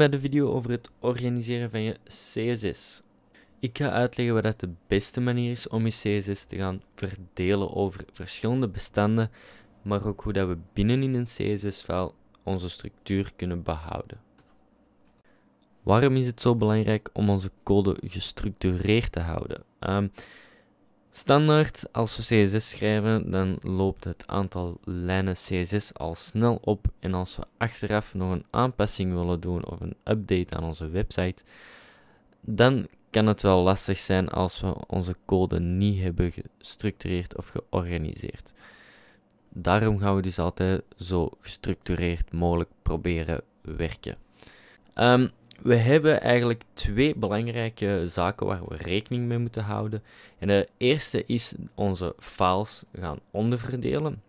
met de video over het organiseren van je CSS. Ik ga uitleggen wat dat de beste manier is om je CSS te gaan verdelen over verschillende bestanden, maar ook hoe dat we binnen een CSS-file onze structuur kunnen behouden. Waarom is het zo belangrijk om onze code gestructureerd te houden? Ehm, Standaard, als we CSS schrijven, dan loopt het aantal lijnen CSS al snel op. En als we achteraf nog een aanpassing willen doen of een update aan onze website, dan kan het wel lastig zijn als we onze code niet hebben gestructureerd of georganiseerd. Daarom gaan we dus altijd zo gestructureerd mogelijk proberen werken. Um, we hebben eigenlijk twee belangrijke zaken waar we rekening mee moeten houden. En de eerste is onze files gaan onderverdelen.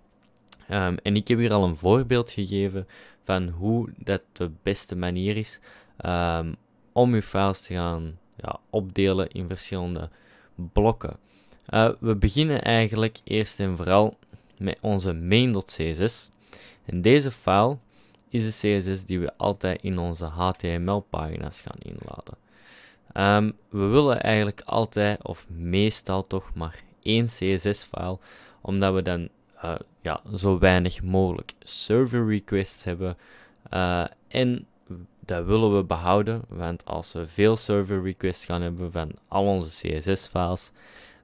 Ehm, en ik heb hier al een voorbeeld gegeven van hoe dat de beste manier is ehm, om je files te gaan ja, opdelen in verschillende blokken. Eh, we beginnen eigenlijk eerst en vooral met onze main.css. En deze file is de CSS die we altijd in onze HTML-pagina's gaan inladen. Um, we willen eigenlijk altijd, of meestal toch, maar één CSS-file, omdat we dan eh, ja, zo weinig mogelijk server requests hebben. Eh, en dat willen we behouden, want als we veel server requests gaan hebben van al onze CSS-files,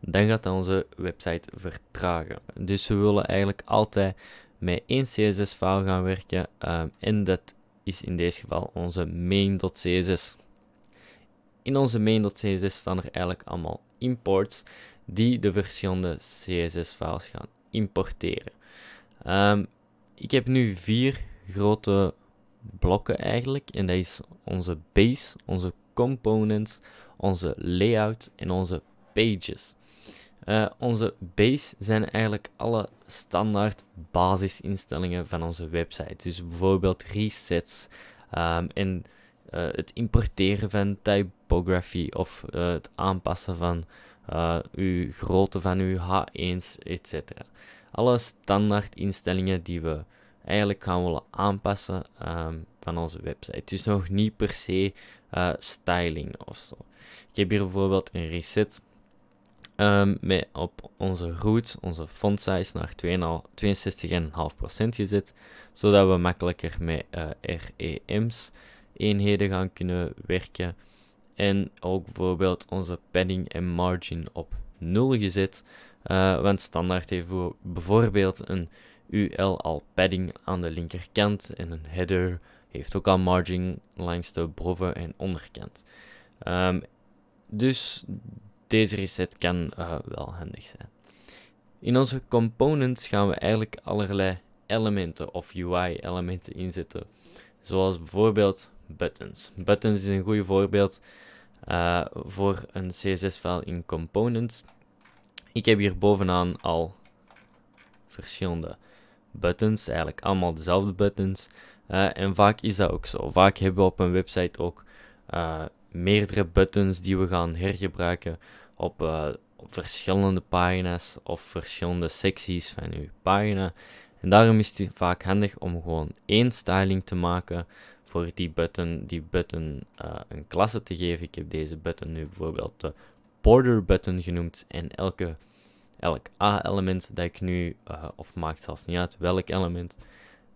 dan gaat onze website vertragen. Dus we willen eigenlijk altijd met één CSS-file gaan werken. Ehm, en dat is in deze geval onze main.css. In onze main.css staan er eigenlijk allemaal imports die de verschillende CSS-files gaan importeren. Ehm, ik heb nu vier grote blokken eigenlijk. En dat is onze base, onze components, onze layout en onze pages. Eh, onze base zijn eigenlijk alle standaard basisinstellingen van onze website. Dus bijvoorbeeld resets ehm, en eh, het importeren van typography of eh, het aanpassen van uw grootte van uw h 1 etc. Alle standaard instellingen die we eigenlijk gaan willen aanpassen ehm, van onze website. Dus nog niet per se styling of zo. Ik heb hier bijvoorbeeld een reset Ehm, met op onze root, onze font size, naar 62,5% gezet, zodat we makkelijker met eh, REM's eenheden gaan kunnen werken. En ook bijvoorbeeld onze padding en margin op 0 gezet, eh, want standaard heeft bijvoorbeeld een UL al padding aan de linkerkant en een header heeft ook al margin langs de boven- en onderkant. Ehm, dus deze reset kan eh, wel handig zijn. In onze components gaan we eigenlijk allerlei elementen of UI-elementen inzetten. Zoals bijvoorbeeld buttons. Buttons is een goed voorbeeld eh, voor een CSS-file in components. Ik heb hier bovenaan al verschillende buttons, eigenlijk allemaal dezelfde buttons. Eh, en vaak is dat ook zo. Vaak hebben we op een website ook meerdere buttons die we gaan hergebruiken op, eh, op verschillende pagina's of verschillende secties van uw pagina. En daarom is het vaak handig om gewoon één styling te maken voor die button, die button eh, een klasse te geven. Ik heb deze button nu bijvoorbeeld de border button genoemd en elke, elk A-element dat ik nu, eh, of maakt zelfs niet uit welk element,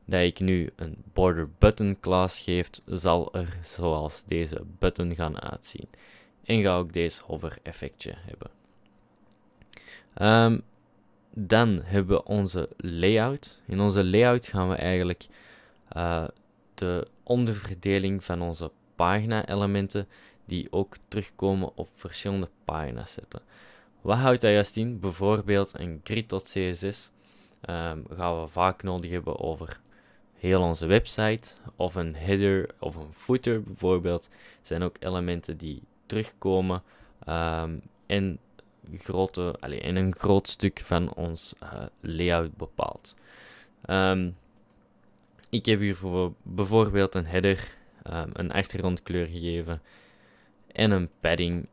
dat ik nu een border button class geef, zal er zoals deze button gaan uitzien. En ga ook deze hover effectje hebben. Ehm, dan hebben we onze layout. In onze layout gaan we eigenlijk eh, de onderverdeling van onze pagina-elementen, die ook terugkomen op verschillende pagina's zetten. Wat houdt dat juist in? Bijvoorbeeld een grid.css um, ehm, gaan we vaak nodig hebben over heel onze website of een header of een footer bijvoorbeeld zijn ook elementen die terugkomen um, ehm, en, grote, allee, en een groot stuk van ons uh, layout bepaalt. Ehm, ik heb hier voor bijvoorbeeld een header, um, een achtergrondkleur gegeven en een padding.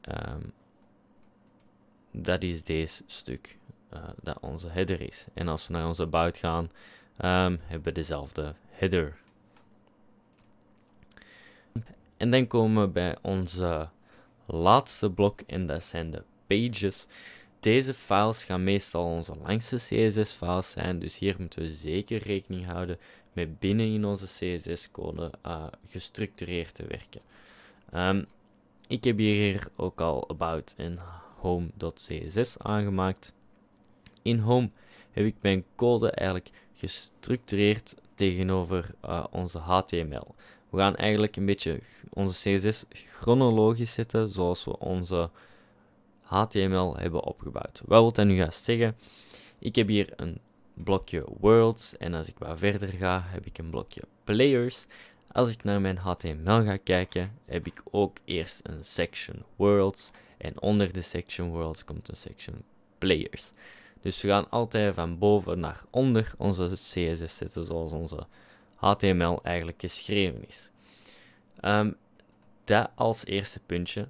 dat is deze stuk eh, dat onze header is. En als we naar onze bout gaan, um, hebben dezelfde header. En dan komen we bij onze laatste blok en dat zijn de pages. Deze files gaan meestal onze langste CSS-files zijn, dus hier moeten we zeker rekening houden met binnen in onze CSS-code eh, gestructureerd te werken. Ehm, ik heb hier ook al about en home.css aangemaakt in Home heb ik mijn code eigenlijk gestructureerd tegenover eh, onze HTML. We gaan eigenlijk een beetje onze CSS chronologisch zetten zoals we onze HTML hebben opgebouwd. Wat wil dat nu gaan zeggen? Ik heb hier een blokje worlds en als ik wat verder ga heb ik een blokje players. Als ik naar mijn HTML ga kijken heb ik ook eerst een section worlds en onder de section worlds komt een section players. Dus we gaan altijd van boven naar onder. Onze CSS zetten zoals onze HTML eigenlijk geschreven is. Ehm, dat als eerste puntje.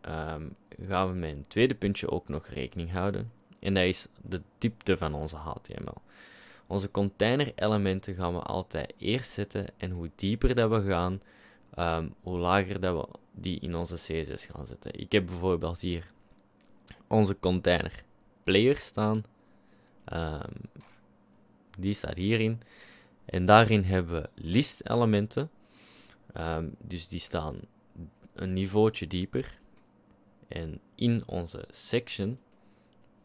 Ehm, gaan we met een tweede puntje ook nog rekening houden. En dat is de diepte van onze HTML. Onze container-elementen gaan we altijd eerst zetten. En hoe dieper dat we gaan, ehm, hoe lager dat we die in onze CSS gaan zetten. Ik heb bijvoorbeeld hier onze container player staan. Ehm, die staat hierin. En daarin hebben we list-elementen. Ehm, dus die staan een niveautje dieper. En in onze section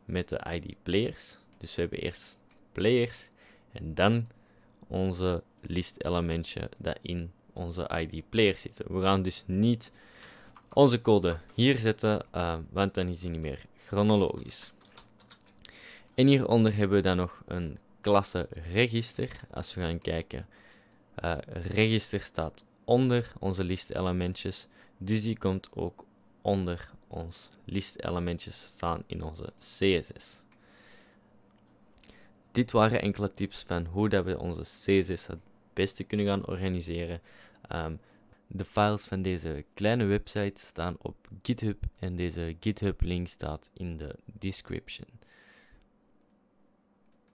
met de ID players. Dus we hebben eerst players en dan onze list-elementje dat in onze ID player zit. We gaan dus niet onze code hier zetten, ehm, want dan is die niet meer chronologisch. En hieronder hebben we dan nog een klasse register. Als we gaan kijken, uh, register staat onder onze elementjes. Dus die komt ook onder ons elementjes staan in onze CSS. Dit waren enkele tips van hoe dat we onze CSS het beste kunnen gaan organiseren. Ehm, de files van deze kleine website staan op GitHub en deze GitHub link staat in de description.